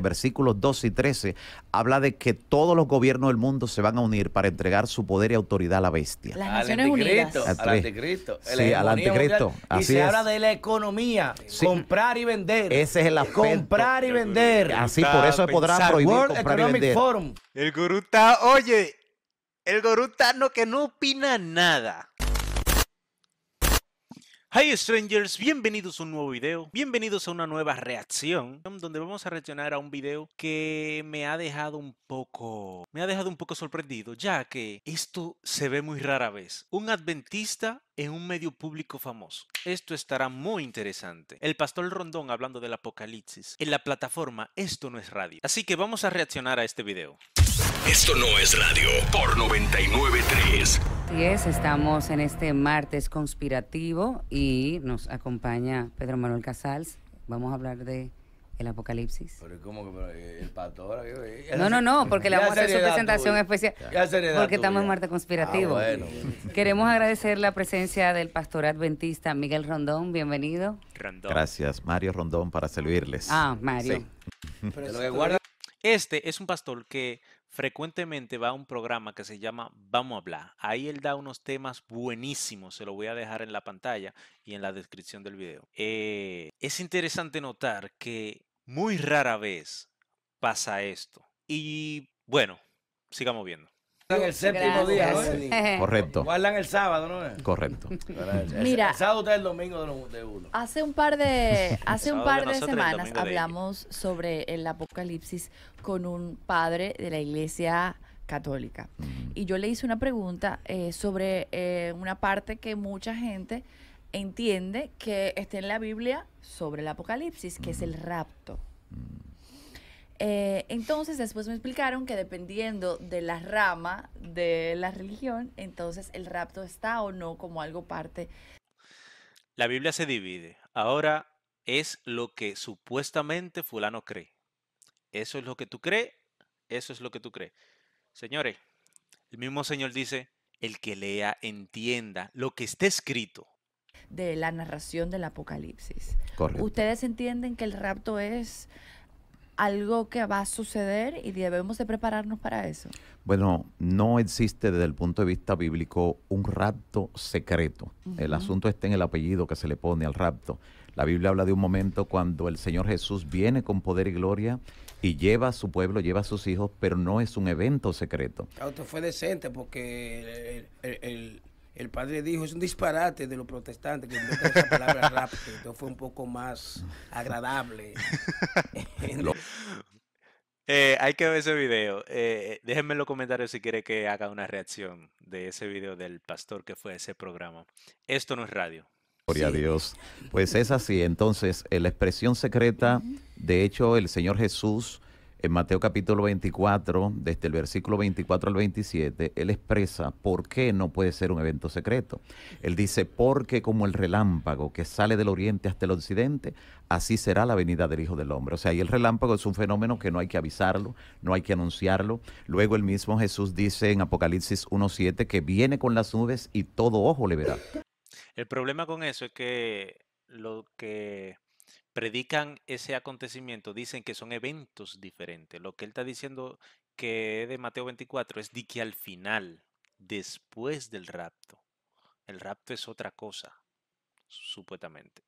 versículos 2 y 13, habla de que todos los gobiernos del mundo se van a unir para entregar su poder y autoridad a la bestia. Las Naciones Unidas. Al anticristo. Sí, al anticristo. y se habla de la economía, comprar y vender. Ese es el aspecto. Comprar y vender. Así, por eso se podrá prohibir El guruta oye, el guruta no que no opina nada. Hey strangers, bienvenidos a un nuevo video, bienvenidos a una nueva reacción donde vamos a reaccionar a un video que me ha dejado un poco, me ha dejado un poco sorprendido ya que esto se ve muy rara vez. Un adventista en un medio público famoso. Esto estará muy interesante. El pastor Rondón hablando del apocalipsis. En la plataforma Esto no es radio. Así que vamos a reaccionar a este video. Esto no es radio por 993 estamos en este martes conspirativo y nos acompaña Pedro Manuel Casals. Vamos a hablar de el apocalipsis. Eh, no, no, no, porque le vamos a hacer su presentación especial. Porque estamos en martes Conspirativo. Ah, Queremos agradecer la presencia del pastor adventista Miguel Rondón. Bienvenido. Gracias, Mario Rondón, para servirles. Ah, Mario. Este es un pastor que Frecuentemente va a un programa que se llama Vamos a hablar. Ahí él da unos temas buenísimos, se lo voy a dejar en la pantalla y en la descripción del video. Eh, es interesante notar que muy rara vez pasa esto. Y bueno, sigamos viendo en el séptimo día, ¿no? Correcto. Guardan el sábado, ¿no? Correcto. Mira, el sábado está el domingo de uno. Hace un par de, hace un par de, semanas hablamos sobre el apocalipsis con un padre de la iglesia católica. Y yo le hice una pregunta eh, sobre eh, una parte que mucha gente entiende que está en la Biblia sobre el apocalipsis, que es el rapto. Eh, entonces después me explicaron que dependiendo de la rama de la religión, entonces el rapto está o no como algo parte. La Biblia se divide. Ahora es lo que supuestamente fulano cree. Eso es lo que tú crees, eso es lo que tú crees. Señores, el mismo Señor dice, el que lea entienda lo que está escrito. De la narración del Apocalipsis. Correcto. ¿Ustedes entienden que el rapto es algo que va a suceder y debemos de prepararnos para eso? Bueno, no existe desde el punto de vista bíblico un rapto secreto. El asunto está en el apellido que se le pone al rapto. La Biblia habla de un momento cuando el Señor Jesús viene con poder y gloria y lleva a su pueblo, lleva a sus hijos, pero no es un evento secreto. fue decente porque el el padre dijo, es un disparate de los protestantes que esa palabra rapto. entonces fue un poco más agradable. Eh, hay que ver ese video. Eh, déjenme en los comentarios si quiere que haga una reacción de ese video del pastor que fue ese programa. Esto no es radio. Gloria a Dios. Pues es así. Entonces, eh, la expresión secreta, de hecho, el Señor Jesús en Mateo capítulo 24, desde el versículo 24 al 27, él expresa por qué no puede ser un evento secreto. Él dice, porque como el relámpago que sale del oriente hasta el occidente, así será la venida del Hijo del Hombre. O sea, y el relámpago es un fenómeno que no hay que avisarlo, no hay que anunciarlo. Luego el mismo Jesús dice en Apocalipsis 1.7 que viene con las nubes y todo ojo le verá. El problema con eso es que lo que predican ese acontecimiento, dicen que son eventos diferentes. Lo que él está diciendo que de Mateo 24 es de que al final, después del rapto, el rapto es otra cosa, supuestamente.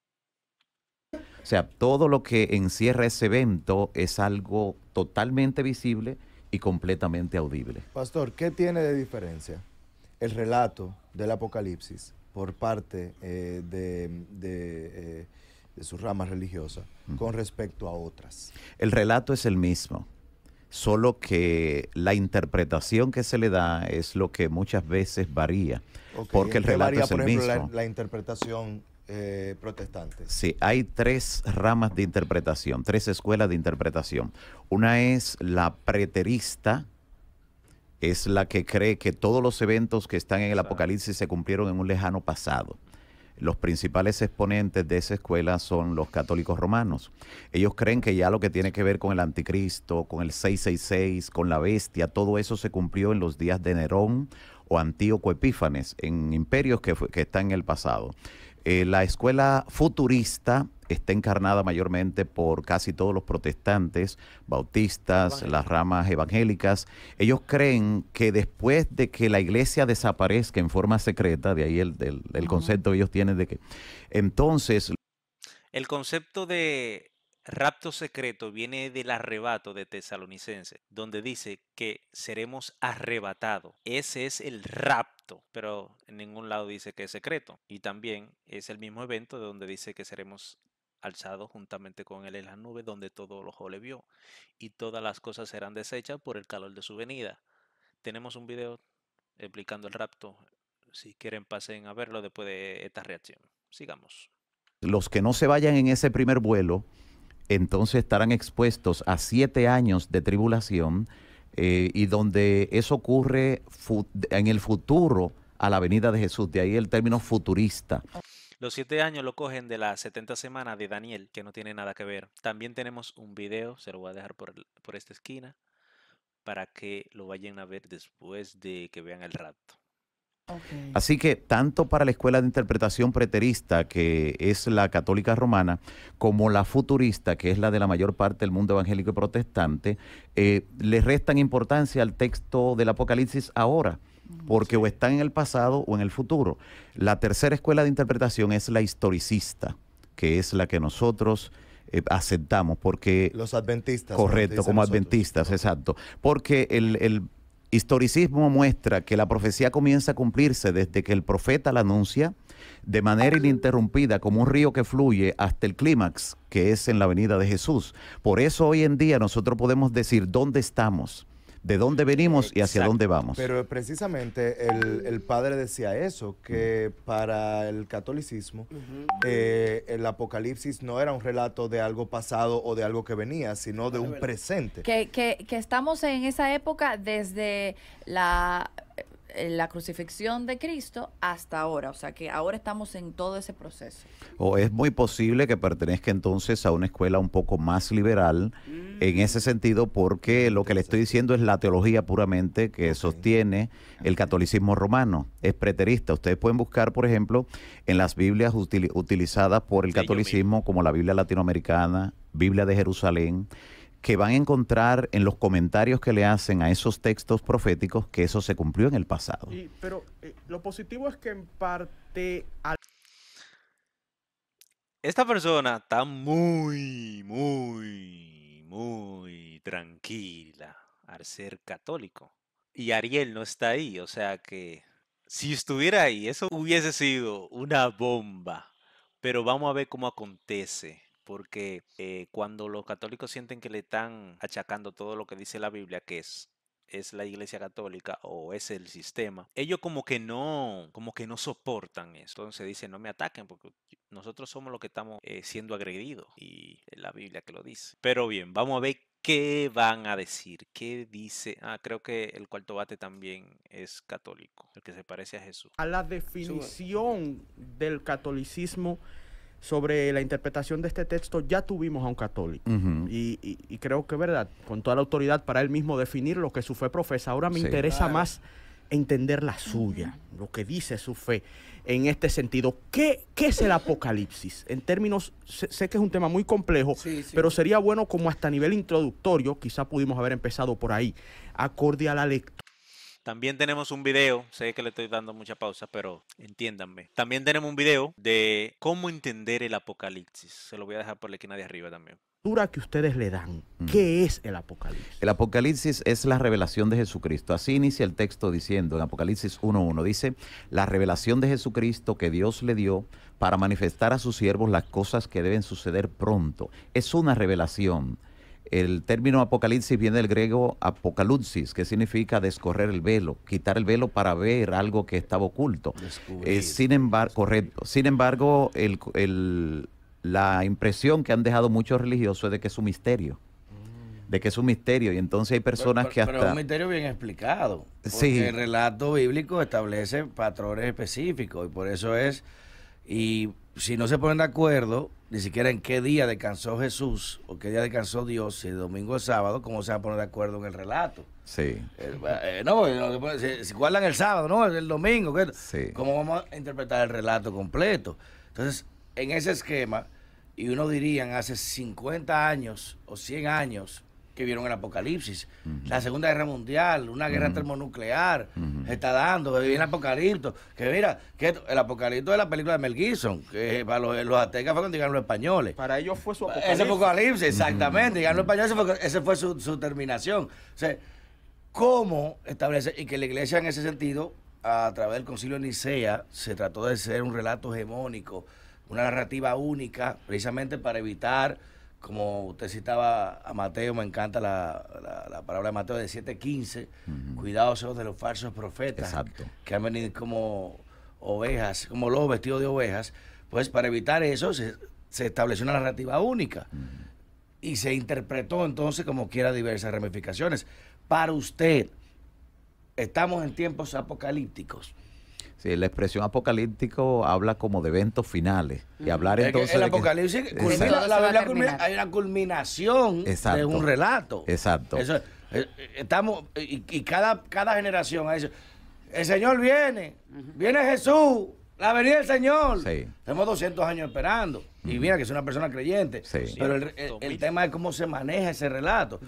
O sea, todo lo que encierra ese evento es algo totalmente visible y completamente audible. Pastor, ¿qué tiene de diferencia el relato del Apocalipsis por parte eh, de, eh, de sus ramas religiosas, con respecto a otras. El relato es el mismo, solo que la interpretación que se le da es lo que muchas veces varía, porque el relato es el por ejemplo, La, interpretación eh, protestante? Sí, hay tres ramas de interpretación, tres escuelas de interpretación. Una es la preterista, es la que cree que todos los eventos que están en el Apocalipsis se cumplieron en un lejano pasado. Los principales exponentes de esa escuela son los católicos romanos. Ellos creen que ya lo que tiene que ver con el anticristo, con el 666, con la bestia, todo eso se cumplió en los días de Nerón o Antíoco Epífanes, en imperios que, que están en el pasado. Eh, la escuela futurista está encarnada mayormente por casi todos los protestantes, bautistas, las ramas evangélicas. Ellos creen que después de que la iglesia desaparezca en forma secreta, de ahí el, concepto que ellos tienen de que entonces... El concepto de rapto secreto viene del arrebato de Tesalonicense, donde dice que seremos arrebatados. Ese es el rapto, pero en ningún lado dice que es secreto. Y también es el mismo evento de donde dice que seremos alzado juntamente con él en la nube, donde todo el ojo le vio, y todas las cosas serán deshechas por el calor de su venida. Tenemos un video explicando el rapto. Si quieren, pasen a verlo después de esta reacción. Sigamos. Los que no se vayan en ese primer vuelo, entonces estarán expuestos a siete años de tribulación eh, y donde eso ocurre en el futuro a la venida de Jesús. De ahí el término futurista. Los siete años lo cogen de la 70 semana de Daniel, que no tiene nada que ver. También tenemos un video, se lo voy a dejar por, esta esquina, para que lo vayan a ver después de que vean el rato. Así que tanto para la Escuela de Interpretación Preterista, que es la católica romana, como la futurista, que es la de la mayor parte del mundo evangélico y protestante, eh, le restan importancia al texto del Apocalipsis ahora porque o están en el pasado o en el futuro. La tercera escuela de interpretación es la historicista, que es la que nosotros eh, aceptamos, porque... Los adventistas. Correcto, como adventistas, exacto. Porque el, el historicismo muestra que la profecía comienza a cumplirse desde que el profeta la anuncia de manera ininterrumpida como un río que fluye hasta el clímax que es en la venida de Jesús. Por eso hoy en día nosotros podemos decir dónde estamos de dónde venimos y hacia dónde vamos. Pero precisamente el, padre decía eso, que para el catolicismo eh, el Apocalipsis no era un relato de algo pasado o de algo que venía, sino de ah, un presente. que estamos en esa época desde la eh, la crucifixión de Cristo hasta ahora, o sea que ahora estamos en todo ese proceso. O es muy posible que pertenezca entonces a una escuela un poco más liberal mm. en ese sentido, porque lo que le estoy diciendo es la teología puramente que sostiene el catolicismo romano, es preterista. Ustedes pueden buscar, por ejemplo, en las Biblias utilizadas por el catolicismo, como la Biblia latinoamericana, Biblia de Jerusalén, que van a encontrar en los comentarios que le hacen a esos textos proféticos que eso se cumplió en el pasado. pero eh, lo positivo es que en parte... Esta persona está muy, muy, muy tranquila al ser católico. Y Ariel no está ahí, o sea que si estuviera ahí, eso hubiese sido una bomba. Pero vamos a ver cómo acontece porque eh, cuando los católicos sienten que le están achacando todo lo que dice la Biblia, que es es la iglesia católica o es el sistema, ellos como que no, como que no soportan eso. Entonces dicen, no me ataquen porque nosotros somos los que estamos eh, siendo agredidos y es la Biblia que lo dice. Pero bien, vamos a ver qué van a decir, qué dice. Ah, creo que el cuarto bate también es católico, el que se parece a Jesús. A la definición del catolicismo sobre la interpretación de este texto ya tuvimos a un católico. y, y, creo que, ¿verdad? Con toda la autoridad para él mismo definir lo que su fe profesa. Ahora me interesa más entender la suya, lo que dice su fe en este sentido. ¿Qué, es el apocalipsis? En términos, sé, que es un tema muy complejo, pero sería bueno como hasta a nivel introductorio, quizá pudimos haber empezado por ahí, acorde a la lectura. También tenemos un video, sé que le estoy dando mucha pausa, pero entiéndanme. También tenemos un video de cómo entender el apocalipsis. Se lo voy a dejar por la esquina de arriba también que ustedes le dan. Mm. ¿Qué es el Apocalipsis? El Apocalipsis es la revelación de Jesucristo. Así inicia el texto diciendo en Apocalipsis 1.1, dice, la revelación de Jesucristo que Dios le dio para manifestar a sus siervos las cosas que deben suceder pronto. Es una revelación el término apocalipsis viene del griego apocalipsis, que significa descorrer el velo, quitar el velo para ver algo que estaba oculto. Eh, es sin embargo, correcto. Sin embargo, la impresión que han dejado muchos religiosos es de que es un misterio mm. de que es un misterio y entonces hay personas que hasta... Pero es un misterio bien explicado. Porque el relato bíblico establece patrones específicos y por eso es... Y si no se ponen de acuerdo, ni siquiera en qué día descansó Jesús o qué día descansó Dios, si el domingo o sábado, ¿cómo se van a poner de acuerdo en el relato? Sí. Eh, eh, no, si, guardan el sábado, ¿no? El domingo, ¿qué? ¿cómo vamos a interpretar el relato completo? Entonces, en ese esquema, y uno diría hace 50 años o 100 años, que vieron el apocalipsis. La Segunda Guerra Mundial, una guerra termonuclear, se está dando, que viene apocalipto. Que mira, que el apocalipto de la película de Mel Gibson, que eh. para los, aztecas fue cuando llegaron los españoles. Para ellos fue su apocalipsis. Ese apocalipsis, exactamente. Llegaron los españoles, esa fue, su, su, terminación. O sea, ¿cómo establece? Y que la iglesia en ese sentido, a través del concilio de Nicea, se trató de ser un relato hegemónico, una narrativa única, precisamente para evitar como usted citaba a Mateo, me encanta la, la, palabra de Mateo de 7:15, uh de los falsos profetas que han venido como ovejas, como lobos vestidos de ovejas, pues para evitar eso se, estableció una narrativa única y se interpretó entonces como quiera diversas ramificaciones. Para usted, estamos en tiempos apocalípticos. Sí, la expresión apocalíptico habla como de eventos finales. Y hablar entonces. El, el apocalipsis la hay una culminación de un relato. Exacto. Eh, eh, estamos, y, cada, cada generación dicho el Señor viene, viene Jesús, la venida del Señor. Tenemos 200 años esperando. Y mira que es una persona creyente. Pero el, tema es cómo se maneja ese relato.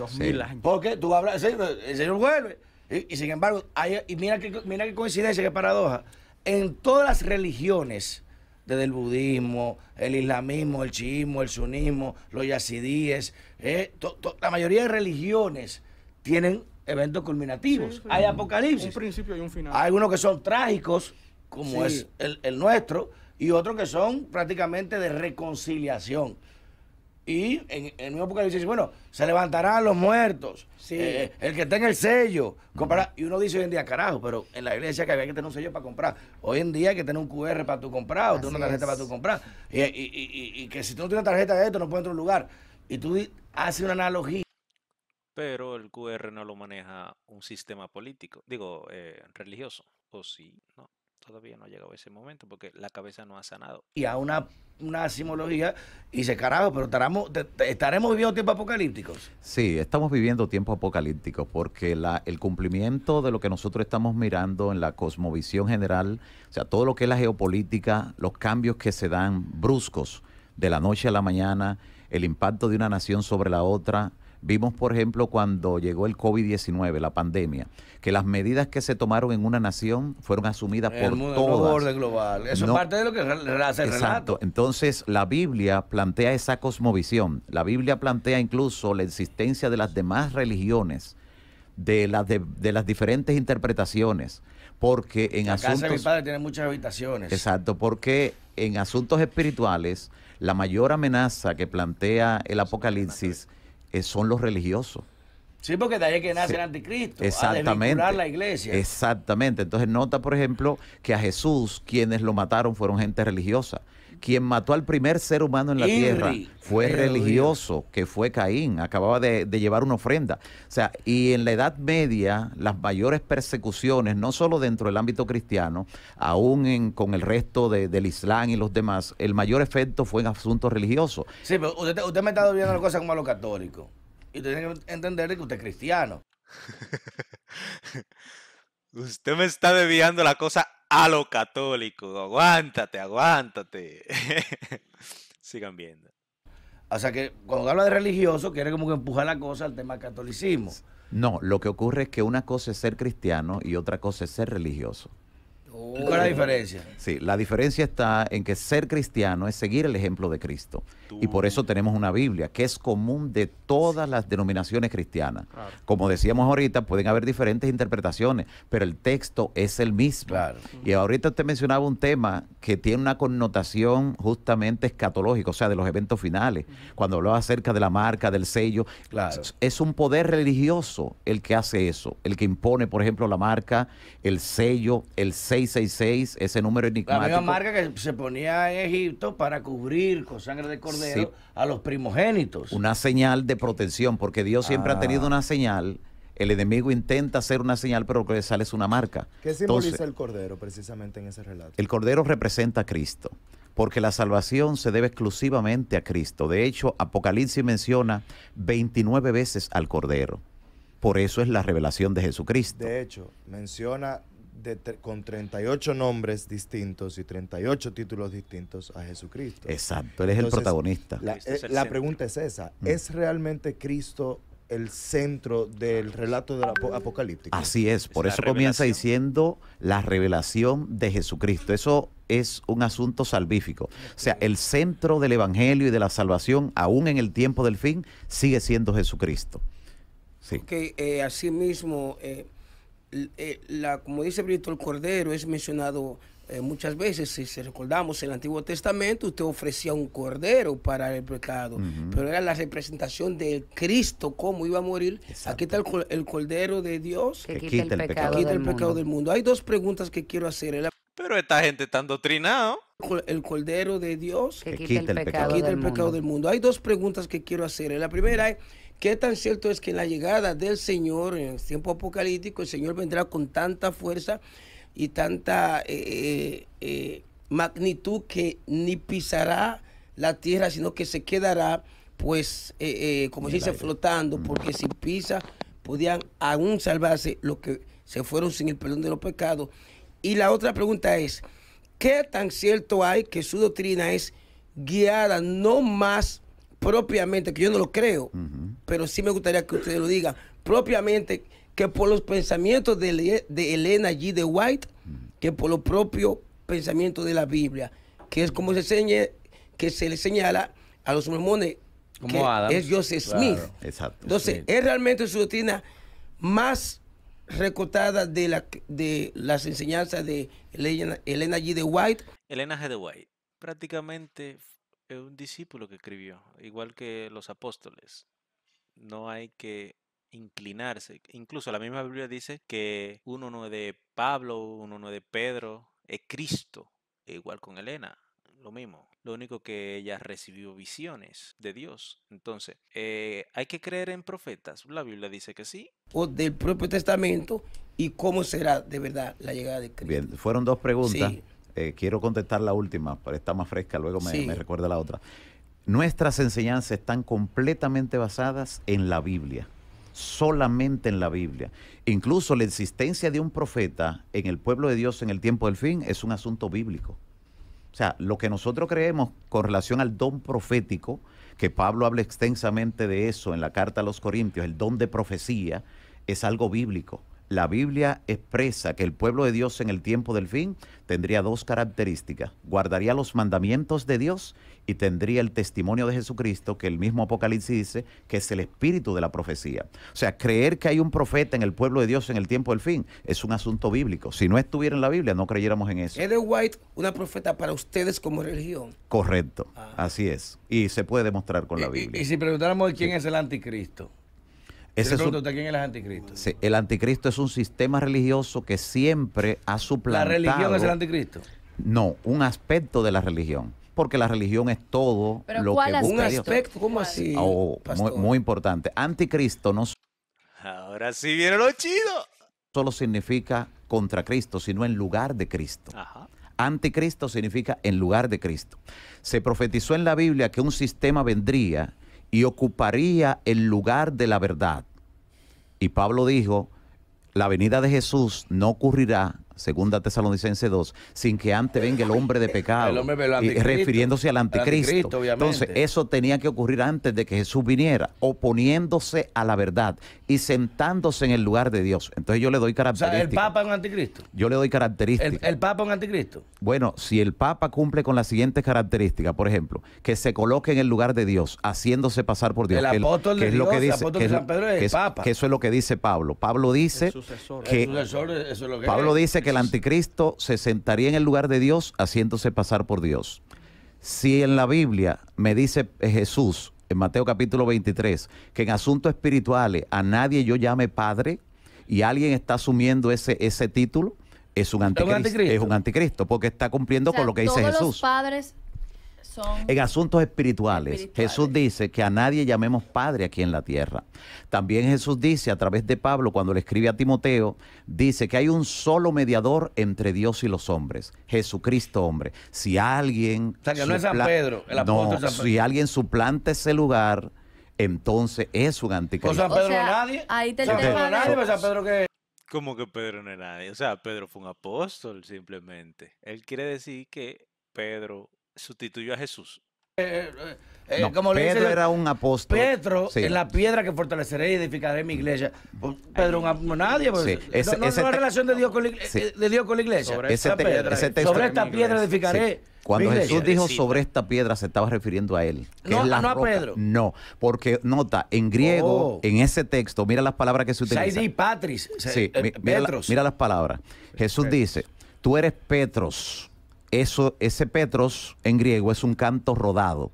Porque tú hablas, el Señor vuelve. Y, sin embargo, hay, y mira que mira qué coincidencia, qué paradoja en todas las religiones, desde el budismo, el islamismo, el chiismo, el sunismo, los yazidíes, eh, la mayoría de religiones tienen eventos culminativos. hay apocalipsis. principio y un final. Hay algunos que son trágicos, como es el nuestro, y otros que son prácticamente de reconciliación. Y en, mi época le dice, bueno, se levantarán los muertos, sí. Eh, eh, el que tenga el sello, comprará. Y uno dice hoy en día, carajo, pero en la iglesia que había que tener un sello para comprar. Hoy en día hay que tener un QR para tu comprar, o tener una tarjeta para tu comprar. Y, que si tú no tienes una tarjeta de esto, no puedes entrar a un lugar. Y tú haces una analogía. Pero el QR no lo maneja un sistema político, digo, eh, religioso, o sí, ¿no? todavía no ha llegado ese momento porque la cabeza no ha sanado. Y a una, una simología y se carajo, pero estaremos, viviendo tiempos apocalípticos. Sí, estamos viviendo tiempos apocalípticos porque la, el cumplimiento de lo que nosotros estamos mirando en la cosmovisión general, o sea, todo lo que es la geopolítica, los cambios que se dan bruscos de la noche a la mañana, el impacto de una nación sobre la otra, Vimos, por ejemplo, cuando llegó el COVID-19, la pandemia, que las medidas que se tomaron en una nación fueron asumidas por mundo, todas. orden global. Eso es parte de lo que hace el exacto. Entonces, la Biblia plantea esa cosmovisión. La Biblia plantea incluso la existencia de las demás religiones, de, la, de, las diferentes interpretaciones porque en la asuntos... Casa de mi padre tiene muchas habitaciones. Exacto, porque en asuntos espirituales la mayor amenaza que plantea el Apocalipsis eh, son los religiosos. Sí, porque de ahí es que nace el anticristo. Exactamente. A la iglesia. Exactamente. Entonces nota, por ejemplo, que a Jesús quienes lo mataron fueron gente religiosa quien mató al primer ser humano en la tierra fue religioso, que fue Caín, acababa de, llevar una ofrenda. O sea, y en la Edad Media, las mayores persecuciones, no solo dentro del ámbito cristiano, aún con el resto del Islam y los demás, el mayor efecto fue en asuntos religiosos. Sí, pero usted, me está viendo la cosa como a los católicos. Y usted tiene que entender que usted es cristiano. usted me está debiendo la cosa a lo católico. Aguántate, aguántate. Sigan viendo. O sea que cuando habla de religioso, quiere como que empujar la cosa al tema catolicismo. No, lo que ocurre es que una cosa es ser cristiano y otra cosa es ser religioso. ¿Cuál es la oh. diferencia? Sí, la diferencia está en que ser cristiano es seguir el ejemplo de Cristo. Y por eso tenemos una Biblia que es común de todas las denominaciones cristianas. Como decíamos ahorita, pueden haber diferentes interpretaciones, pero el texto es el mismo. Y ahorita usted mencionaba un tema que tiene una connotación justamente escatológica, o sea, de los eventos finales. Cuando hablaba acerca de la marca, del sello, es un poder religioso el que hace eso, el que impone, por ejemplo, la marca, el sello, el sello 666, ese número enigmático. La marca que se ponía en Egipto para cubrir con sangre de cordero a los primogénitos. Una señal de protección, porque Dios siempre ha ah. tenido una señal. El enemigo intenta hacer una señal, pero lo que le sale es una marca. ¿Qué simboliza el cordero precisamente en ese relato? El cordero representa a Cristo, porque la salvación se debe exclusivamente a Cristo. De hecho, Apocalipsis menciona 29 veces al cordero. Por eso es la revelación de Jesucristo. De hecho, menciona con 38 nombres distintos y 38 títulos distintos a Jesucristo. Exacto, él es el protagonista. La, eh, pregunta es esa, mm. ¿es realmente Cristo el centro del relato de la apocalíptico? Así es, por eso comienza diciendo la revelación de Jesucristo. Eso es un asunto salvífico. O sea, el centro del Evangelio y de la salvación, aún en el tiempo del fin, sigue siendo Jesucristo. Sí. Que eh, eh, la, como dice Brito, el cordero es mencionado eh, muchas veces, si, recordamos, el Antiguo Testamento usted ofrecía un cordero para el pecado, pero era la representación de Cristo, cómo iba a morir. Aquí está el, cordero de Dios que, quita, el, pecado, del mundo. Hay dos preguntas que quiero hacer. Pero esta gente está doctrinado el Cordero de Dios que, quita, el, pecado, quita el pecado del, mundo. Hay dos preguntas que quiero hacer. La primera es, ¿Qué tan cierto es que en la llegada del Señor, en el tiempo apocalíptico, el Señor vendrá con tanta fuerza y tanta eh, eh, eh, magnitud que ni pisará la tierra, sino que se quedará, pues, como se dice, flotando, porque si pisa, podían aún salvarse los que se fueron sin el perdón de los pecados. Y la otra pregunta es, ¿qué tan cierto hay que su doctrina es guiada no más propiamente, que yo no lo creo, pero sí me gustaría que ustedes lo digan, propiamente que por los pensamientos de, de Elena G. de White, que por los propios pensamientos de la Biblia, que es como se, que se le señala a los mormones, como que es Joseph Smith. Entonces, es realmente su doctrina más recortada de, la, de las enseñanzas de Elena, Elena G. de White. Elena G. de White prácticamente es un discípulo que escribió, igual que los apóstoles. No hay que inclinarse. Incluso la misma Biblia dice que uno no es de Pablo, uno no es de Pedro, es Cristo. igual con Elena, lo mismo. Lo único que ella recibió visiones de Dios. Entonces, eh, ¿hay que creer en profetas? La Biblia dice que sí. O del propio testamento y cómo será de verdad la llegada de Cristo. Bien, fueron dos preguntas. Sí. Eh, quiero contestar la última, para está más fresca, luego me, me recuerda la otra. Nuestras enseñanzas están completamente basadas en la Biblia solamente en la Biblia. Incluso la existencia de un profeta en el pueblo de Dios en el tiempo del fin es un asunto bíblico. O sea, lo que nosotros creemos con relación al don profético, que Pablo habla extensamente de eso en la carta a los Corintios, el don de profecía, es algo bíblico la Biblia expresa que el pueblo de Dios en el tiempo del fin tendría dos características. Guardaría los mandamientos de Dios y tendría el testimonio de Jesucristo, que el mismo Apocalipsis dice que es el espíritu de la profecía. O sea, creer que hay un profeta en el pueblo de Dios en el tiempo del fin es un asunto bíblico. Si no estuviera en la Biblia, no creyéramos en eso. Ellen White, una profeta para ustedes como religión. Correcto, ah. así es. Y se puede demostrar con la Biblia. Y, si preguntáramos quién es el anticristo el anticristo. el anticristo es un sistema religioso que siempre ha suplantado. ¿La religión es el anticristo? No, un aspecto de la religión. Porque la religión es todo lo que Un aspecto, ¿cómo así? Oh, muy, importante. Anticristo no. Ahora sí viene lo chido. Solo significa contra Cristo, sino en lugar de Cristo. Anticristo significa en lugar de Cristo. Se profetizó en la Biblia que un sistema vendría y ocuparía el lugar de la verdad. Y Pablo dijo, la venida de Jesús no ocurrirá segunda Tesalonicense 2, sin que antes venga el hombre de pecado, y refiriéndose al anticristo. Entonces, eso tenía que ocurrir antes de que Jesús viniera, oponiéndose a la verdad y sentándose en el lugar de Dios. Entonces yo le doy características. el Papa es un anticristo. Yo le doy características. El, Papa es anticristo. Bueno, si el Papa cumple con las siguientes características, por ejemplo, que se coloque en el lugar de Dios, haciéndose pasar por Dios. El apóstol que, lo que dice, que San Pedro es eso es lo que dice Pablo. Pablo dice Pablo dice que el anticristo se sentaría en el lugar de Dios haciéndose pasar por Dios. Si en la Biblia me dice Jesús, en Mateo capítulo 23, que en asuntos espirituales a nadie yo llame padre y alguien está asumiendo ese, ese título, es un anticristo, ¿Es un anticristo? porque está cumpliendo con lo que dice Jesús. padres en asuntos espirituales. Jesús dice que a nadie llamemos Padre aquí en la tierra. También Jesús dice a través de Pablo, cuando le escribe a Timoteo, dice que hay un solo mediador entre Dios y los hombres, Jesucristo hombre. Si alguien... O no es Pedro, Si alguien suplanta ese lugar, entonces es un anticristo. San Pedro nadie. nadie, que... que Pedro no es nadie. O sea, Pedro fue un apóstol simplemente. Él quiere decir que Pedro sustituyó a Jesús. Eh, eh, eh, Pedro era un apóstol. Pedro es la piedra que fortaleceré y edificaré mi iglesia. Pues, Pedro, un, nadie. Pues, no, es la relación de Dios con la, iglesia. Sobre, esta, piedra, edificaré. Cuando Jesús dijo sobre esta piedra se estaba refiriendo a él. no, no a Pedro. No, porque nota, en griego, oh. en ese texto, mira las palabras que se utilizan. Saidi Patris. mira, las palabras. Jesús dice, tú eres Petros eso, ese Petros en griego es un canto rodado.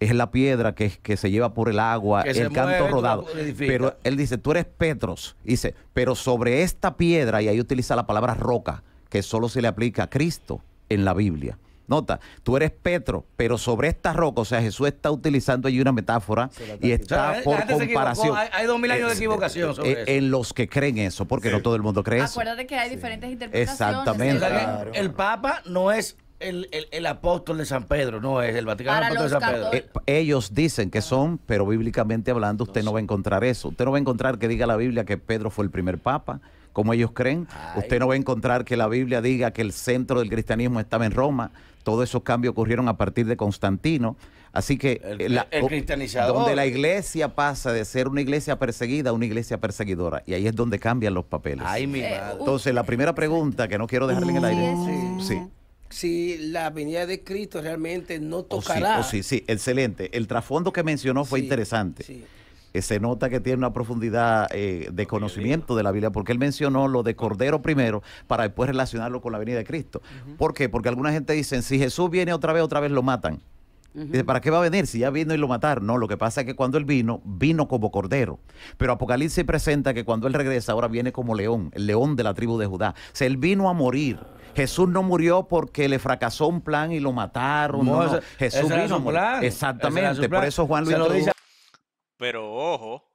Es la piedra que, se lleva por el agua, el canto rodado. Pero él dice, tú eres Petros. Dice, pero sobre esta piedra, y ahí utiliza la palabra roca, que solo se le aplica a Cristo en la Biblia. Nota, tú eres Petro, pero sobre esta roca, o sea, Jesús está utilizando allí una metáfora y está por comparación. Hay, dos mil años de eh, equivocación eh, en, los que creen eso, porque no todo el mundo cree eso. Acuérdate que hay diferentes interpretaciones. Exactamente. El Papa no es el, apóstol de San Pedro, no es el Vaticano de San Pedro. Eh, ellos dicen que son, pero bíblicamente hablando, usted no va a encontrar eso. Usted no va a encontrar que diga la Biblia que Pedro fue el primer papa, como ellos creen. Usted no va a encontrar que la Biblia diga que el centro del cristianismo estaba en Roma. Todos esos cambios ocurrieron a partir de Constantino. Así que el, eh, la, donde la iglesia pasa de ser una iglesia perseguida a una iglesia perseguidora. Y ahí es donde cambian los papeles. Eh, Entonces, la primera pregunta que no quiero dejarle en el aire. sí. si la venida de Cristo realmente no oh, tocará. Oh, sí, sí, excelente. El trasfondo que mencionó fue interesante se nota que tiene una profundidad eh, de conocimiento de la Biblia, porque él mencionó lo de Cordero primero para después relacionarlo con la venida de Cristo. ¿Por qué? Porque alguna gente dice, si Jesús viene otra vez, otra vez lo matan. Dice, ¿para qué va a venir si ya vino y lo mataron? No, lo que pasa es que cuando él vino, vino como cordero. Pero Apocalipsis presenta que cuando él regresa, ahora viene como león, el león de la tribu de Judá. O sea, él vino a morir. Jesús no murió porque le fracasó un plan y lo mataron. No, Jesús vino a morir Exactamente. Por eso Juan lo, lo dice pero ojo,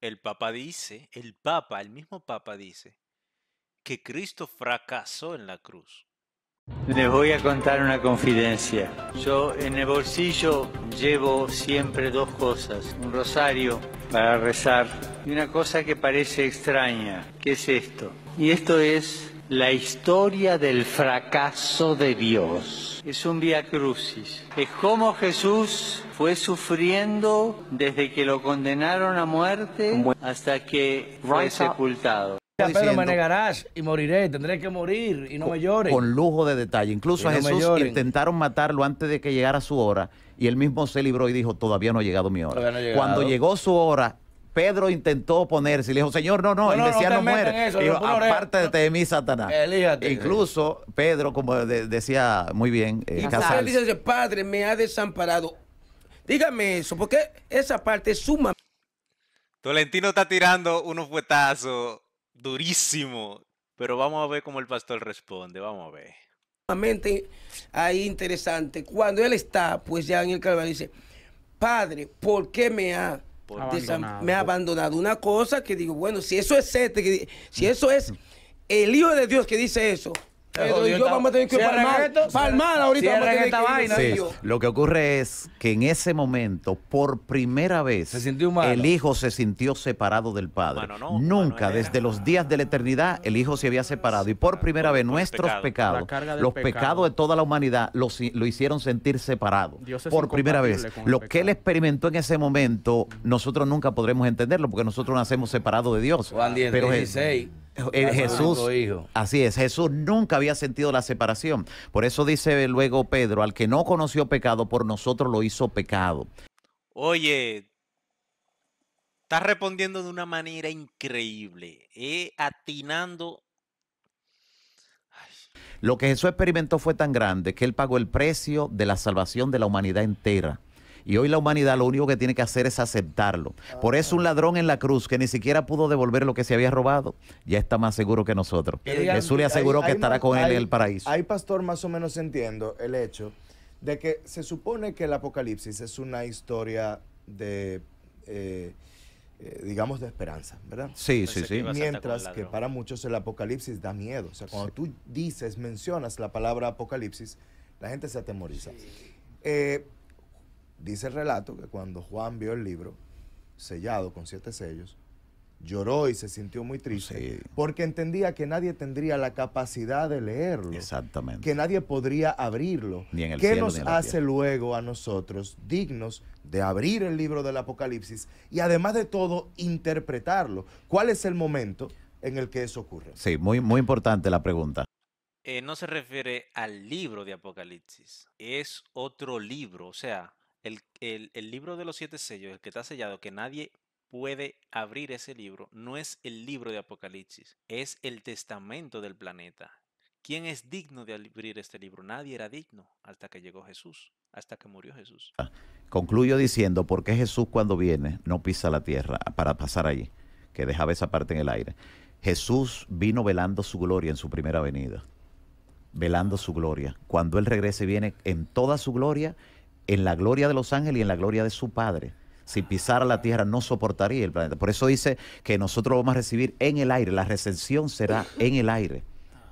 el Papa dice, el Papa, el mismo Papa dice, que Cristo fracasó en la cruz. Les voy a contar una confidencia. Yo en el bolsillo llevo siempre dos cosas. Un rosario para rezar y una cosa que parece extraña, que es esto. Y esto es la historia del fracaso de Dios. Es un via crucis. Es como Jesús fue sufriendo desde que lo condenaron a muerte hasta que fue sepultado. Pero me negarás y moriré, tendré que morir y no con, me llores. Con lujo de detalle. Incluso Jesús intentaron matarlo antes de que llegara su hora y él mismo se libró y dijo, todavía no ha llegado mi hora. Cuando llegó su hora, Pedro intentó oponerse y le dijo, Señor, no, no, él decía no, muere. aparte de mí, Satanás. Eh, Incluso Pedro, como decía muy bien, eh, Casal. dice, Padre, me ha desamparado. Dígame eso, porque esa parte es suma. Tolentino está tirando unos fuetazos durísimo, pero vamos a ver cómo el pastor responde, vamos a ver. Ahí interesante, cuando él está, pues ya en el Calvario dice, Padre, ¿por qué me ha me ha abandonado. Una cosa que digo, bueno, si eso es este, si eso es el Hijo de Dios que dice eso, lo que ocurre es que en ese momento, por primera vez, el hijo se sintió separado del padre. Nunca, desde los días de la eternidad, el hijo se había separado. Y por primera vez, nuestros pecados, los pecados de toda la humanidad, lo hicieron sentir separado. por primera vez. Lo que él experimentó en ese momento, nosotros nunca podremos entenderlo, porque nosotros nacemos separados de Dios. 16. Eh, Jesús, así es, Jesús nunca había sentido la separación. Por eso dice luego Pedro, al que no conoció pecado, por nosotros lo hizo pecado. Oye, estás respondiendo de una manera increíble, eh, atinando lo que Jesús experimentó fue tan grande que él pagó el precio de la salvación de la humanidad entera. Y hoy la humanidad lo único que tiene que hacer es aceptarlo. Por eso un ladrón en la cruz que ni siquiera pudo devolver lo que se había robado, ya está más seguro que nosotros. Jesús le aseguró que estará con él en el paraíso. Ahí, pastor, más o menos entiendo el hecho de que se supone que el Apocalipsis es una historia de... Eh, eh, digamos, de esperanza, ¿verdad? Sí, sí, sí. Mientras que para muchos el apocalipsis da miedo. O sea, cuando tú dices, mencionas la palabra apocalipsis, la gente se atemoriza. Eh, Dice el relato que cuando Juan vio el libro sellado con siete sellos, lloró y se sintió muy triste porque entendía que nadie tendría la capacidad de leerlo. Exactamente. Que nadie podría abrirlo. ¿Qué nos hace luego a nosotros dignos de abrir el libro del Apocalipsis y además de todo interpretarlo? ¿Cuál es el momento en el que eso ocurre? Sí, muy, muy importante la pregunta. Eh, no se refiere al libro de Apocalipsis, es otro libro, o sea, el, libro de los siete sellos, el que está sellado, que nadie puede abrir ese libro, no es el libro de Apocalipsis, es el testamento del planeta. ¿Quién es digno de abrir este libro? Nadie era digno hasta que llegó Jesús, hasta que murió Jesús. Ah, concluyo diciendo, ¿por qué Jesús cuando viene no pisa la tierra para pasar allí? Que dejaba esa parte en el aire. Jesús vino velando su gloria en su primera venida, velando su gloria. Cuando Él regrese viene en toda su gloria en la gloria de los ángeles y en la gloria de su Padre. Si pisara la tierra no soportaría el planeta. Por eso dice que nosotros vamos a recibir en el aire, la recensión será en el aire,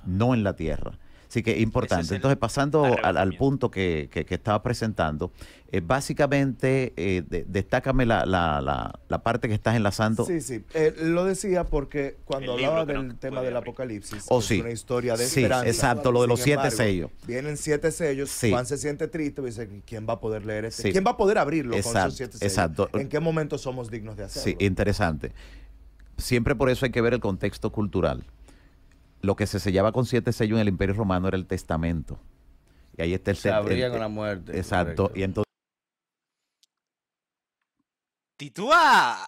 no en la tierra. Así que importante. Es Entonces, pasando al, punto que, que, estaba presentando, eh, básicamente, eh, destácame la, la, la, parte que estás enlazando. Sí, sí. Eh, lo decía porque cuando hablaba del tema del apocalipsis, oh, es una historia de sí, Exacto, lo de los siete sellos. Vienen siete sellos, Juan se siente triste, y dice, ¿quién va a poder leer este? ¿Quién va a poder abrirlo exacto, con esos siete sellos? ¿En qué momento somos dignos de hacerlo? Sí, interesante. Siempre por eso hay que ver el contexto cultural lo que se sellaba con siete sellos en el Imperio Romano era el testamento. Y ahí está el Se abría con la muerte. Exacto. Y entonces. ¡Titúa!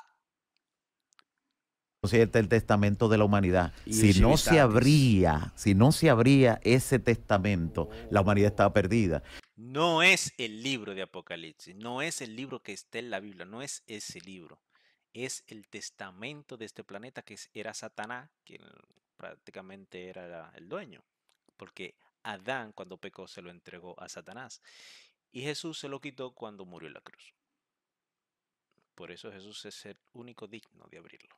Entonces es el testamento de la humanidad. si no se abría, si no se abría ese testamento, la oh. humanidad estaba perdida. No es el libro de Apocalipsis, no es el libro que está en la Biblia, no es ese libro. Es el testamento de este planeta que era Satanás, que prácticamente era el dueño, porque Adán cuando pecó se lo entregó a Satanás y Jesús se lo quitó cuando murió en la cruz. Por eso Jesús es el único digno de abrirlo.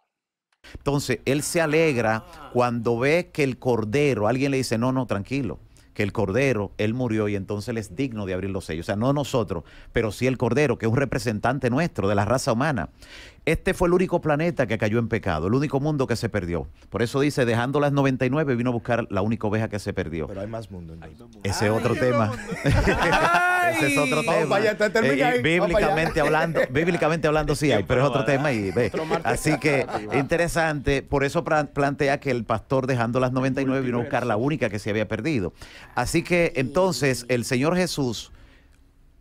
Entonces, él se alegra ah. cuando ve que el cordero, alguien le dice, no, no, tranquilo, que el cordero, él murió y entonces él es digno de abrir los sellos. O sea, no nosotros, pero sí el cordero, que es un representante nuestro, de la raza humana. Este fue el único planeta que cayó en pecado, el único mundo que se perdió. Por eso dice, dejando las 99, vino a buscar la única oveja que se perdió. Pero hay más mundo. Ese es otro tema. Ese es otro tema. Eh, eh, bíblicamente hablando, bíblicamente hablando sí hay, pero es otro tema y Así que interesante, por eso plantea que el pastor dejando las 99 vino a buscar la única que se había perdido. Así que entonces el Señor Jesús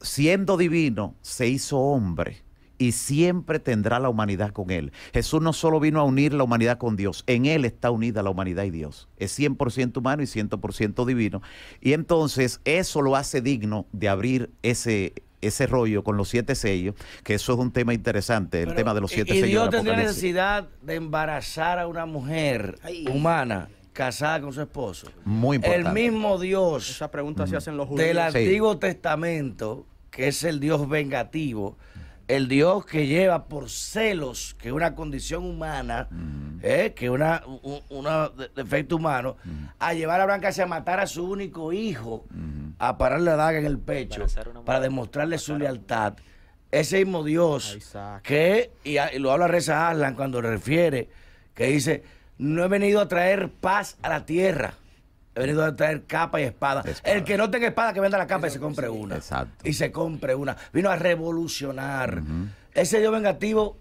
siendo divino se hizo hombre y siempre tendrá la humanidad con Él. Jesús no solo vino a unir la humanidad con Dios, en Él está unida la humanidad y Dios. Es 100% humano y 100% divino. Y entonces eso lo hace digno de abrir ese, ese rollo con los siete sellos, que eso es un tema interesante, el tema de los siete sellos. Y Dios tendría necesidad de embarazar a una mujer humana casada con su esposo. Muy importante. El mismo Dios. Esa pregunta se hacen los judíos. Del Antiguo Testamento, que es el Dios vengativo, el Dios que lleva por celos que una condición humana, eh, que una, un defecto humano, a llevar a Blanca a matar a su único hijo, a pararle la daga en el pecho, para demostrarle su lealtad. Ese mismo Dios que, y, lo habla Reza Arlan cuando refiere, que dice, no he venido a traer paz a la tierra, He venido a traer capa y espada. El que no tenga espada, que venda la capa y se compre una. Exacto. Y se compre una. Vino a revolucionar. Ese Dios vengativo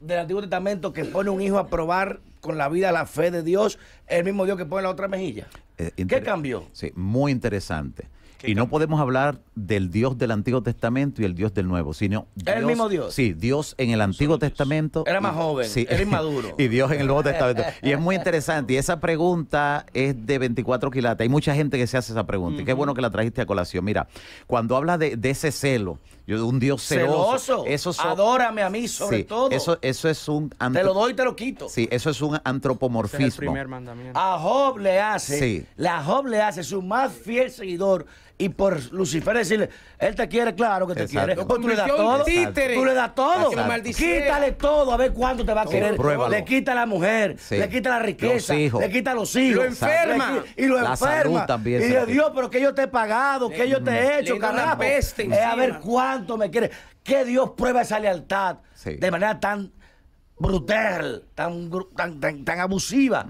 del Antiguo Testamento que pone un hijo a probar con la vida la fe de Dios, el mismo Dios que pone la otra mejilla. Eh, ¿Qué cambió? Sí, muy interesante y no podemos hablar del Dios del Antiguo Testamento y el Dios del Nuevo, sino Dios, el mismo Dios. Sí, Dios en el Antiguo Testamento. Era más joven, sí, era inmaduro. y Dios en el Nuevo Testamento. Y es muy interesante. Y esa pregunta es de 24 quilates. Hay mucha gente que se hace esa pregunta. Y qué bueno que la trajiste a colación. Mira, cuando habla de, ese celo, de un Dios celoso. Eso Adórame a mí, sobre todo. Eso, eso es un. Te lo doy, te lo quito. Sí, eso es un antropomorfismo. A Job le hace. Sí. La Job le hace su más fiel seguidor y por Lucifer decirle, él te quiere, claro que te quiere. tú le das todo. Tú le das todo. Quítale todo a ver cuánto te va a querer. Le quita la mujer, le quita la riqueza, le quita los hijos. Lo enferma. y lo enferma. y le Dios, pero que yo te he pagado, que yo te he hecho, carajo. Es a ver cuánto me quiere. Que Dios prueba esa lealtad de manera tan brutal, tan, tan, tan, abusiva.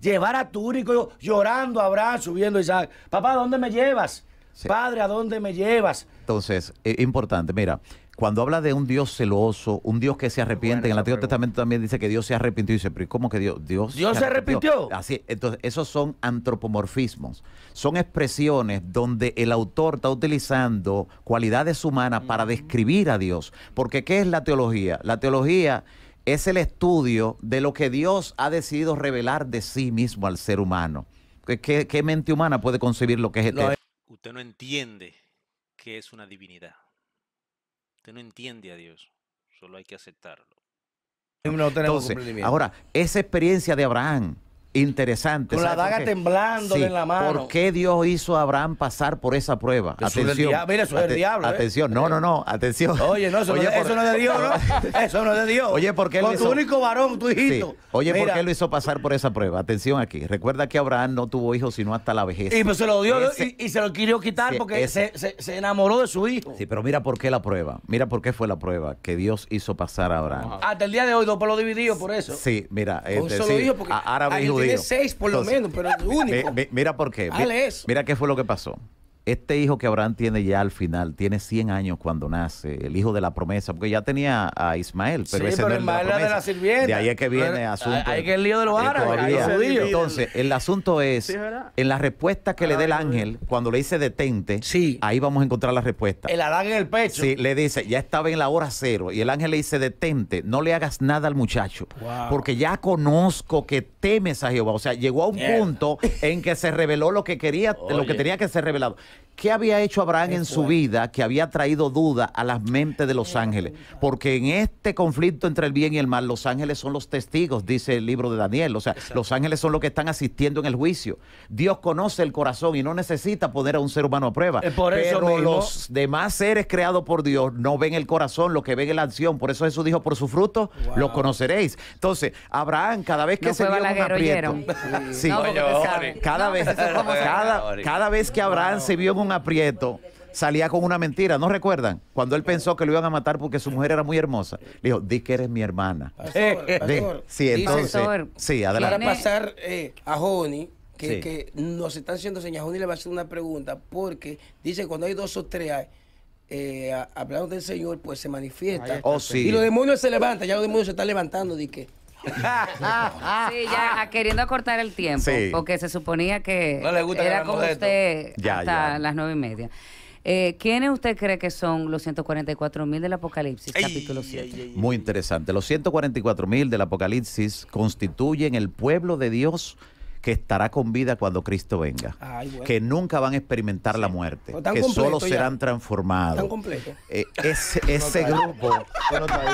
Llevar a tu único llorando, abrazo, subiendo Isaac. Papá, ¿dónde me llevas? Padre, ¿a dónde me llevas? Entonces, es eh, importante, mira, cuando habla de un Dios celoso, un Dios que se arrepiente, en el Antiguo Testamento también dice que Dios se arrepintió y dice, pero ¿cómo que Dios? Dios, Dios se arrepintió. Así, entonces, esos son antropomorfismos, son expresiones donde el autor está utilizando cualidades humanas para describir a Dios. Porque ¿qué es la teología? La teología es el estudio de lo que Dios ha decidido revelar de sí mismo al ser humano. ¿Qué, mente humana puede concebir lo que es eterno? usted no entiende que es una divinidad. Usted no entiende a Dios, solo hay que aceptarlo. ahora, esa experiencia de Abraham, interesante. Con la daga temblando en la mano. ¿Por qué Dios hizo a Abraham pasar por esa prueba? atención. Mira, eso es el diablo. ¿eh? Atención, no, no, no, atención. Oye, no, eso, no, es de Dios, ¿no? Eso no es de Dios. Oye, ¿por qué Con tu único varón, tu hijito. Oye, ¿por qué lo hizo pasar por esa prueba? Atención aquí. Recuerda que Abraham no tuvo hijos sino hasta la vejez. Y pues se lo dio y, se lo quiso quitar porque se, enamoró de su hijo. Sí, pero mira por qué la prueba. Mira por qué fue la prueba que Dios hizo pasar a Abraham. Hasta el día de hoy, dos por lo dividido por eso. Sí, mira. Este, tiene seis por lo menos, pero es único. mira por qué. mira qué fue lo que pasó este hijo que Abraham tiene ya al final, tiene 100 años cuando nace, el hijo de la promesa, porque ya tenía a Ismael, pero ese no de la, de sirvienta. De ahí es que viene el asunto. Hay que el lío de los árabes. Entonces, el asunto es, en la respuesta que le dé el ángel, cuando le dice detente, ahí vamos a encontrar la respuesta. El alán en el pecho. Sí, le dice, ya estaba en la hora cero, y el ángel le dice detente, no le hagas nada al muchacho, porque ya conozco que temes a Jehová. O sea, llegó a un punto en que se reveló lo que quería, lo que tenía que ser revelado. ¿Qué había hecho Abraham en su vida que había traído duda a las mentes de los ángeles? Porque en este conflicto entre el bien y el mal, los ángeles son los testigos, dice el libro de Daniel. O sea, los ángeles son los que están asistiendo en el juicio. Dios conoce el corazón y no necesita poner a un ser humano a prueba. Eh, por eso Pero los demás seres creados por Dios no ven el corazón, lo que ven es la acción. Por eso Jesús dijo, por su fruto lo conoceréis. Entonces, Abraham, cada vez que se vio un aprieto... cada, vez, cada, vez que Abraham se vio en un aprieto, salía con una mentira. ¿No recuerdan? Cuando él pensó que lo iban a matar porque su mujer era muy hermosa. Le dijo, di que eres mi hermana. sí, entonces. adelante. Para pasar eh, a Joni, que, nos están haciendo señas. Joni le va a hacer una pregunta porque dice cuando hay dos o tres eh, hablando del Señor, pues se manifiesta. Y los demonios se levantan, ya los demonios se están levantando, di que. sí, ya queriendo acortar el tiempo, porque se suponía que era como usted hasta las nueve y media. Eh, ¿Quiénes usted cree que son los 144 mil del Apocalipsis, capítulo 7? Muy interesante. Los 144 mil del Apocalipsis constituyen el pueblo de Dios que estará con vida cuando Cristo venga, que nunca van a experimentar la muerte, pues que solo serán transformados. Tan eh, ese, grupo,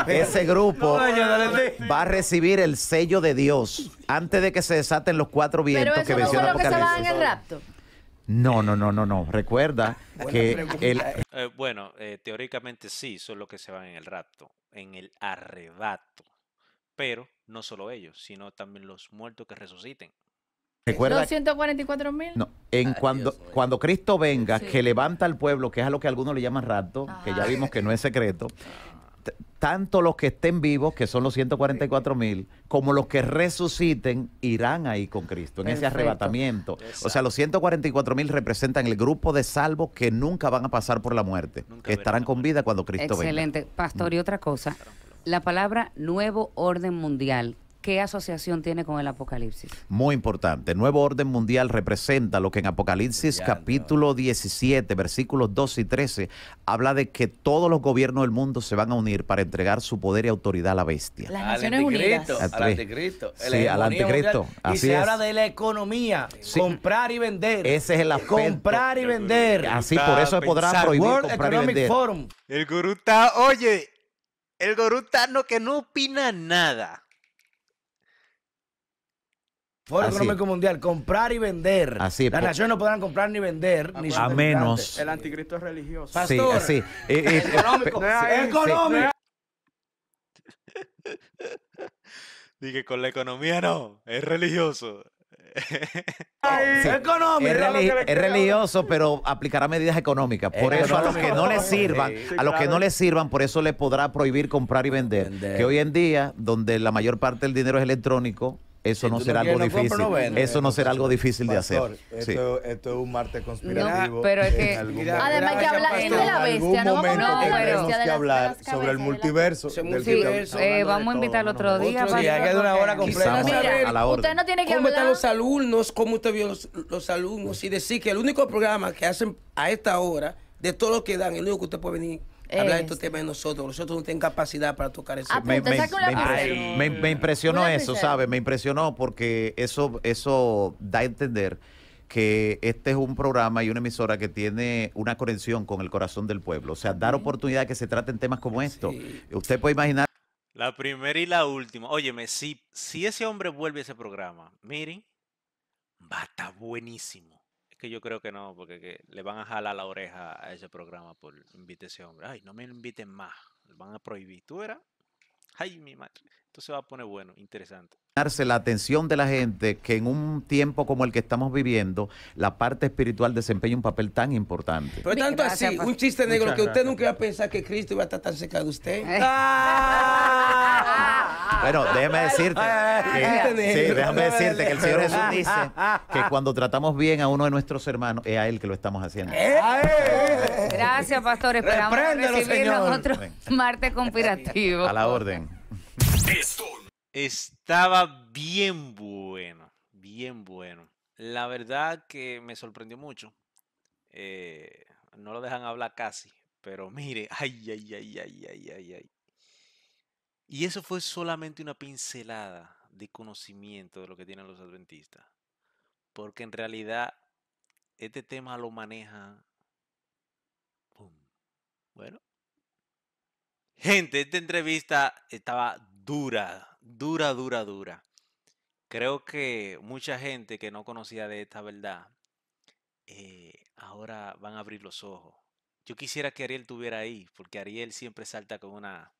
ese grupo va a recibir el sello de Dios antes de que se desaten los cuatro vientos Pero que menciona Que se en el rapto. No, no, no, no, no. Recuerda que eh. Eh, bueno, teóricamente sí, son los que se van en el rapto, en el arrebato. Pero no solo ellos, sino también los muertos que resuciten. ¿Los 144 mil? No, en cuando, cuando Cristo venga, que levanta al pueblo, que es a lo que algunos le llaman rato, que ya vimos que no es secreto, tanto los que estén vivos, que son los 144 mil, como los que resuciten, irán ahí con Cristo, en ese arrebatamiento. O sea, los 144 mil representan el grupo de salvos que nunca van a pasar por la muerte, que estarán con vida cuando Cristo venga. Excelente. Pastor, y mm. otra cosa, la palabra nuevo orden mundial ¿qué asociación tiene con el Apocalipsis? Muy importante. nuevo orden mundial representa lo que en Apocalipsis capítulo 17, versículos 2 y 13, habla de que todos los gobiernos del mundo se van a unir para entregar su poder y autoridad a la bestia. Las Naciones Unidas. Al anticristo. Sí, al anticristo. y se habla de la economía, comprar y vender. Ese es el aspecto. Comprar y vender. Así, por eso se podrá prohibir comprar El gurú está, oye, el gurú no que no opina nada. Económico Mundial, comprar y vender. Así Las naciones no podrán comprar ni vender. Ni a menos. El anticristo es religioso. Sí, eh, eh, sí, económico. es económico. Dije, con la economía no, es religioso. económico, es, religioso, pero aplicará medidas económicas. Por eso a los que no les sirvan, a los que no les sirvan, por eso le podrá prohibir comprar y vender. Que hoy en día, donde la mayor parte del dinero es electrónico, eso, no será algo difícil. eso no será algo difícil de hacer. Esto, esto, es un martes conspirativo. pero es que. además, que hablar En de la bestia. No eh, vamos a que hablar sobre el multiverso. vamos a invitar otro día. Sí, hay que una hora completa. Usted no tiene que hablar. ¿Cómo están los alumnos? ¿Cómo usted vio los alumnos? Y decir que el único programa que hacen a esta hora, de todos los que dan, el único que usted puede venir hablar de estos temas de nosotros. Nosotros no tenemos capacidad para tocar eso. Ah, me, impresionó eso, ¿sabes? Me impresionó porque eso, eso da a entender que este es un programa y una emisora que tiene una conexión con el corazón del pueblo. O sea, dar oportunidad que se traten temas como estos. Usted puede imaginar. La primera y la última. Óyeme, si, si ese hombre vuelve a ese programa, miren, va a estar buenísimo que yo creo que no, porque que le van a jalar la oreja a ese programa por invite ese hombre. Ay, no me inviten más. Le van a prohibir. Tú eras. Ay, mi madre. Entonces va a poner bueno, interesante la atención de la gente que en un tiempo como el que estamos viviendo, la parte espiritual desempeña un papel tan importante. Pero tanto así, un chiste negro que usted nunca iba a pensar que Cristo iba a estar tan cerca de usted. ¡Ah! Bueno, déjame decirte. déjame decirte que el Señor Jesús dice que cuando tratamos bien a uno de nuestros hermanos, es a él que lo estamos haciendo. ¿Eh? Gracias, pastor. Esperamos recibirnos otro martes conspirativo. A la orden. estaba bien bueno, bien bueno. La verdad que me sorprendió mucho. Eh, no lo dejan hablar casi, pero mire, ay, ay, ay, ay, ay, ay, ay. Y eso fue solamente una pincelada de conocimiento de lo que tienen los adventistas. Porque en realidad este tema lo maneja... Bueno. Gente, esta entrevista estaba dura, dura, dura, dura. Creo que mucha gente que no conocía de esta verdad, eh, ahora van a abrir los ojos. Yo quisiera que Ariel estuviera ahí, porque Ariel siempre salta con una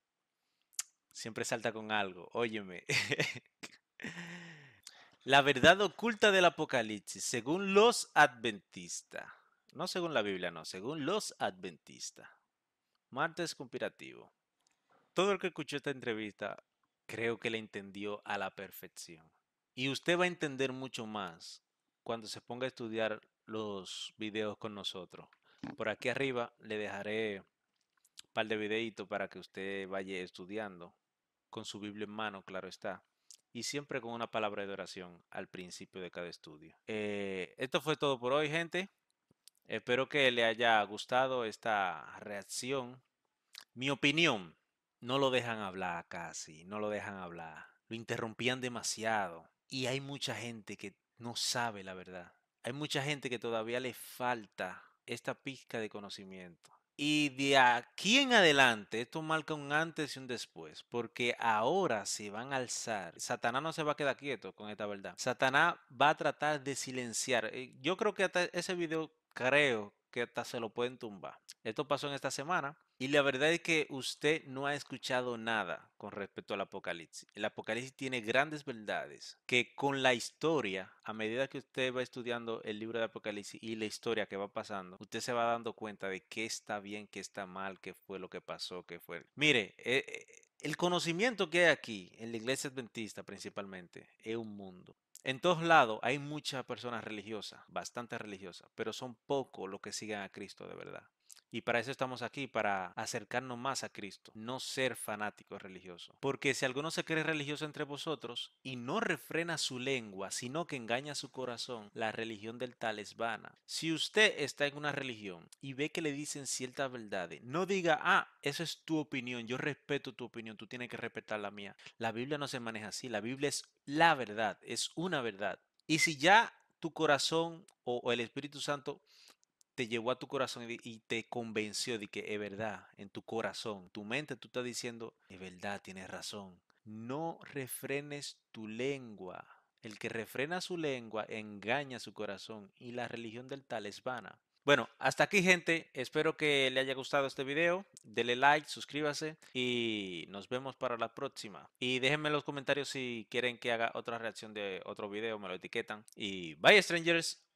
Siempre salta con algo, óyeme. la verdad oculta del Apocalipsis, según los adventistas. No según la Biblia, no, según los adventistas. Martes conspirativo. Todo el que escuchó esta entrevista creo que la entendió a la perfección. Y usted va a entender mucho más cuando se ponga a estudiar los videos con nosotros. Por aquí arriba le dejaré un par de videitos para que usted vaya estudiando con su Biblia en mano, claro está, y siempre con una palabra de oración al principio de cada estudio. Eh, esto fue todo por hoy, gente. Espero que le haya gustado esta reacción. Mi opinión, no lo dejan hablar casi, no lo dejan hablar. Lo interrumpían demasiado. Y hay mucha gente que no sabe la verdad. Hay mucha gente que todavía le falta esta pizca de conocimiento. Y de aquí en adelante, esto marca un antes y un después, porque ahora se van a alzar. Satanás no se va a quedar quieto con esta verdad. Satanás va a tratar de silenciar. Eh, yo creo que hasta ese video, creo que hasta se lo pueden tumbar. Esto pasó en esta semana y la verdad es que usted no ha escuchado nada con respecto al Apocalipsis. El Apocalipsis tiene grandes verdades que con la historia, a medida que usted va estudiando el libro de Apocalipsis y la historia que va pasando, usted se va dando cuenta de qué está bien, qué está mal, qué fue lo que pasó, qué fue. Mire, eh, eh, el conocimiento que hay aquí, en la iglesia adventista principalmente, es un mundo. En todos lados hay muchas personas religiosas, bastante religiosas, pero son pocos los que sigan a Cristo de verdad. Y para eso estamos aquí, para acercarnos más a Cristo, no ser fanáticos religiosos. Porque si alguno se cree religioso entre vosotros y no refrena su lengua, sino que engaña su corazón, la religión del tal es vana. Si usted está en una religión y ve que le dicen ciertas verdades, no diga, ah, esa es tu opinión, yo respeto tu opinión, tú tienes que respetar la mía. La Biblia no se maneja así, la Biblia es la verdad, es una verdad. Y si ya tu corazón o el Espíritu Santo te llevó a tu corazón y, te convenció de que es verdad, en tu corazón, tu mente, tú estás diciendo, es verdad, tienes razón. No refrenes tu lengua. El que refrena su lengua engaña su corazón y la religión del tal es vana. Bueno, hasta aquí gente, espero que le haya gustado este video, dele like, suscríbase y nos vemos para la próxima. Y déjenme en los comentarios si quieren que haga otra reacción de otro video, me lo etiquetan. Y bye strangers.